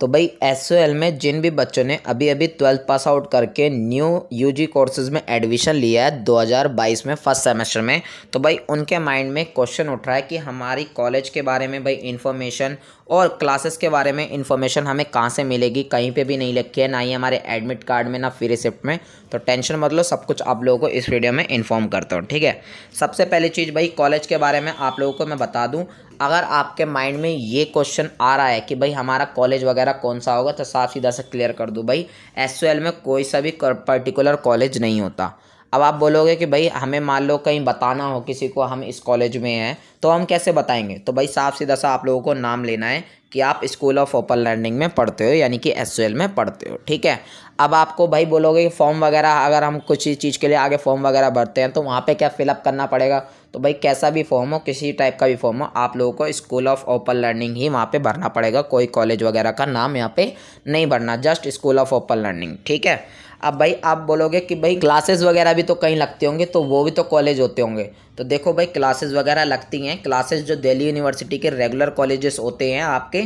तो भाई एस में जिन भी बच्चों ने अभी अभी ट्वेल्थ पास आउट करके न्यू यूजी कोर्सेज में एडमिशन लिया है 2022 में फर्स्ट सेमेस्टर में तो भाई उनके माइंड में क्वेश्चन उठ रहा है कि हमारी कॉलेज के बारे में भाई इन्फॉर्मेशन और क्लासेस के बारे में इन्फॉर्मेशन हमें कहाँ से मिलेगी कहीं पे भी नहीं लिखी है ना ही हमारे एडमिट कार्ड में ना फ्री रिसिप्ट में तो टेंशन मत लो सब कुछ आप लोगों को इस वीडियो में इन्फॉर्म करता हूँ ठीक है सबसे पहली चीज़ भाई कॉलेज के बारे में आप लोगों को मैं बता दूँ अगर आपके माइंड में ये क्वेश्चन आ रहा है कि भाई हमारा कॉलेज वगैरह कौन सा होगा तो साफ सीधा से क्लियर कर दूँ भाई एस में कोई सा भी पर्टिकुलर कॉलेज नहीं होता अब आप बोलोगे कि भाई हमें मान लो कहीं बताना हो किसी को हम इस कॉलेज में हैं तो हम कैसे बताएंगे तो भाई साफ सीधा सा आप लोगों को नाम लेना है कि आप स्कूल ऑफ ओपन लर्निंग में पढ़ते हो यानी कि एस में पढ़ते हो ठीक है अब आपको भाई बोलोगे कि फॉर्म वगैरह अगर हम कुछ चीज़ के लिए आगे फॉर्म वगैरह भरते हैं तो वहाँ पर क्या फिलअप करना पड़ेगा तो भाई कैसा भी फॉर्म हो किसी टाइप का भी फॉर्म हो आप लोगों को स्कूल ऑफ ओपन लर्निंग ही वहाँ पर भरना पड़ेगा कोई कॉलेज वगैरह का नाम यहाँ पर नहीं भरना just school of open learning ठीक है अब भाई आप बोलोगे कि भाई क्लासेस वगैरह भी तो कहीं लगते होंगे तो वो भी तो कॉलेज होते होंगे तो देखो भाई क्लासेस वगैरह लगती हैं क्लासेस जो दिल्ली यूनिवर्सिटी के रेगुलर कॉलेजेस होते हैं आपके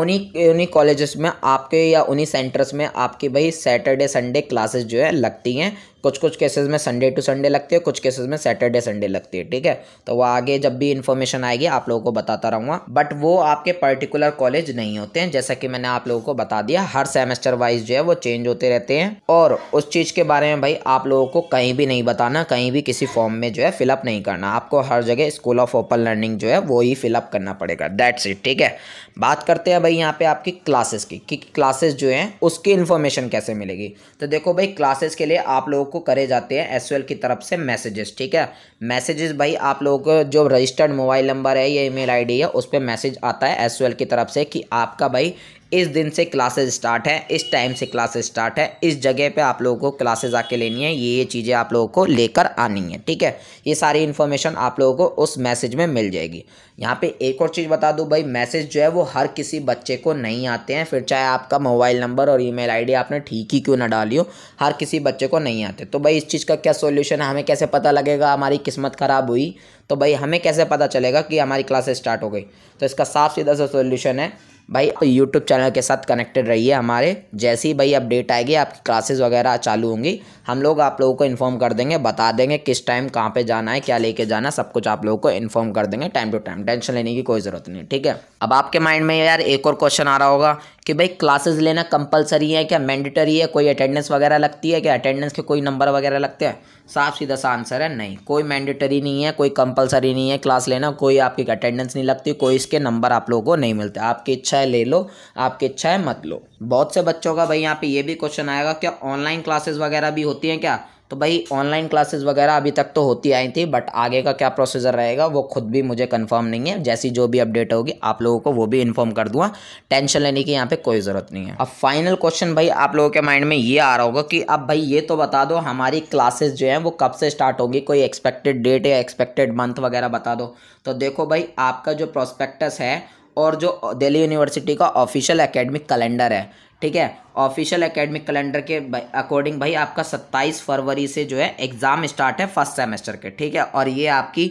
उन्हीं उन्हीं कॉलेजेस में आपके या उन्हीं सेंटर्स में आपकी भाई सैटरडे संडे क्लासेस जो है लगती हैं कुछ कुछ केसेस में संडे टू संडे लगती है कुछ केसेस में सैटरडे संडे लगती है ठीक है तो वो आगे जब भी इन्फॉर्मेशन आएगी आप लोगों को बताता रहूँगा बट वो आपके पर्टिकुलर कॉलेज नहीं होते हैं जैसा कि मैंने आप लोगों को बता दिया हर सेमेस्टर वाइज जो है वो चेंज होते रहते हैं और उस चीज़ के बारे में भाई आप लोगों को कहीं भी नहीं बताना कहीं भी किसी फॉर्म में जो है फिलअप नहीं करना आपको हर जगह स्कूल ऑफ ओपन लर्निंग जो है वो ही फिलअप करना पड़ेगा दैट्स इट ठीक है बात करते हैं भाई यहाँ पे आपकी क्लासेस की कि क्लासेस जो हैं उसकी इन्फॉर्मेशन कैसे मिलेगी तो देखो भाई क्लासेस के लिए आप लोगों को को करे जाते हैं एस की तरफ से मैसेजेस ठीक है मैसेजेस भाई आप लोगों को जो रजिस्टर्ड मोबाइल नंबर है या ईमेल आईडी है उस पर मैसेज आता है एस की तरफ से कि आपका भाई इस दिन से क्लासेज स्टार्ट है इस टाइम से क्लासेज स्टार्ट है इस जगह पे आप लोगों को क्लासेज आके लेनी है ये ये चीज़ें आप लोगों को लेकर आनी है ठीक है ये सारी इन्फॉर्मेशन आप लोगों को उस मैसेज में मिल जाएगी यहाँ पे एक और चीज़ बता दूँ भाई मैसेज जो है वो हर किसी बच्चे को नहीं आते हैं फिर चाहे आपका मोबाइल नंबर और ई मेल आपने ठीक ही क्यों ना डाली हो हर किसी बच्चे को नहीं आते तो भाई इस चीज़ का क्या सोल्यूशन है हमें कैसे पता लगेगा हमारी किस्मत ख़राब हुई तो भाई हमें कैसे पता चलेगा कि हमारी क्लासेस स्टार्ट हो गई तो इसका साफ सीधा सा सोल्यूशन है भाई यूट्यूब चैनल के साथ कनेक्टेड रहिए हमारे जैसे ही भाई अपडेट आएगी आपकी क्लासेस वगैरह चालू होंगी हम लोग आप लोगों को इन्फॉर्म कर देंगे बता देंगे किस टाइम कहाँ पे जाना है क्या लेके जाना सब कुछ आप लोगों को इन्फॉर्म कर देंगे टाइम टू टाइम टेंशन लेने की कोई ज़रूरत नहीं ठीक है अब आपके माइंड में यार एक और क्वेश्चन आ रहा होगा कि भाई क्लासेस लेना कंपलसरी है क्या मैंडेटरी है कोई अटेंडेंस वगैरह लगती है क्या अटेंडेंस के कोई नंबर वगैरह लगते हैं साफ सीधा सा आंसर है नहीं कोई मैंडेटरी नहीं है कोई कंपलसरी नहीं है क्लास लेना कोई आपकी अटेंडेंस नहीं लगती कोई इसके नंबर आप लोगों को नहीं मिलते आपकी इच्छा है ले लो आपकी इच्छा है मत लो बहुत से बच्चों का भाई यहाँ पे ये भी क्वेश्चन आएगा क्या ऑनलाइन क्लासेस वगैरह भी होती हैं क्या तो भाई ऑनलाइन क्लासेस वगैरह अभी तक तो होती आई थी बट आगे का क्या प्रोसीजर रहेगा वो खुद भी मुझे कंफर्म नहीं है जैसी जो भी अपडेट होगी आप लोगों को वो भी इन्फॉर्म कर दूंगा टेंशन लेने की यहाँ पे कोई ज़रूरत नहीं है अब फाइनल क्वेश्चन भाई आप लोगों के माइंड में ये आ रहा होगा कि अब भाई ये तो बता दो हमारी क्लासेज जो हैं वो कब से स्टार्ट होगी कोई एक्सपेक्टेड डेट या एक्सपेक्टेड मंथ वगैरह बता दो तो देखो भाई आपका जो प्रोस्पेक्टस है और जो दिल्ली यूनिवर्सिटी का ऑफिशियल एकेडमिक कैलेंडर है ठीक है ऑफिशियल एकेडमिक कैलेंडर के अकॉर्डिंग भाई आपका सत्ताईस फरवरी से जो है एग्ज़ाम स्टार्ट है फर्स्ट सेमेस्टर के ठीक है और ये आपकी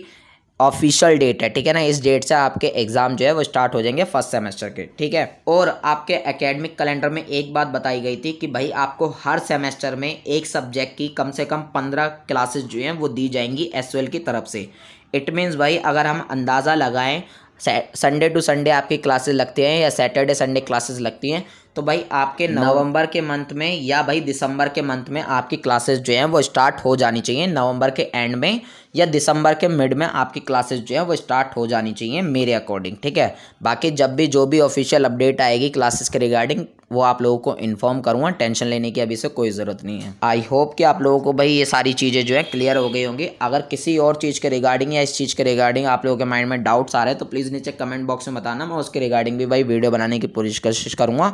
ऑफिशियल डेट है ठीक है ना इस डेट से आपके एग्ज़ाम जो है वो स्टार्ट हो जाएंगे फर्स्ट सेमेस्टर के ठीक है और आपके एकेडमिक कैलेंडर में एक बात बताई गई थी कि भाई आपको हर सेमेस्टर में एक सब्जेक्ट की कम से कम पंद्रह क्लासेस जो हैं वो दी जाएंगी एस की तरफ से इट मीन्स भाई अगर हम अंदाज़ा लगाएं संडे टू संडे आपकी क्लासेज लगती हैं या सैटरडे संडे क्लासेज लगती हैं तो भाई आपके नवंबर के मंथ में या भाई दिसंबर के मंथ में आपकी क्लासेस जो हैं वो स्टार्ट हो जानी चाहिए नवंबर के एंड में या दिसंबर के मिड में आपकी क्लासेस जो हैं वो स्टार्ट हो जानी चाहिए मेरे अकॉर्डिंग ठीक है बाकी जब भी जो भी ऑफिशियल अपडेट आएगी क्लासेस के रिगार्डिंग वो आप लोगों को इन्फॉर्म करूँगा टेंशन लेने की अभी से कोई ज़रूरत नहीं है आई होप कि आप लोगों को भाई ये सारी चीज़ें जो है क्लियर हो गई होंगी अगर किसी और चीज़ के रिगार्डिंग या इस चीज़ के रिगार्डिंग आप लोगों के माइंड में डाउट्स आ रहे हैं तो प्लीज़ नीचे कमेंट बॉक्स में बताना मैं उसके रिगार्डिंग भी भाई वीडियो बनाने की पूरी कोशिश करूँगा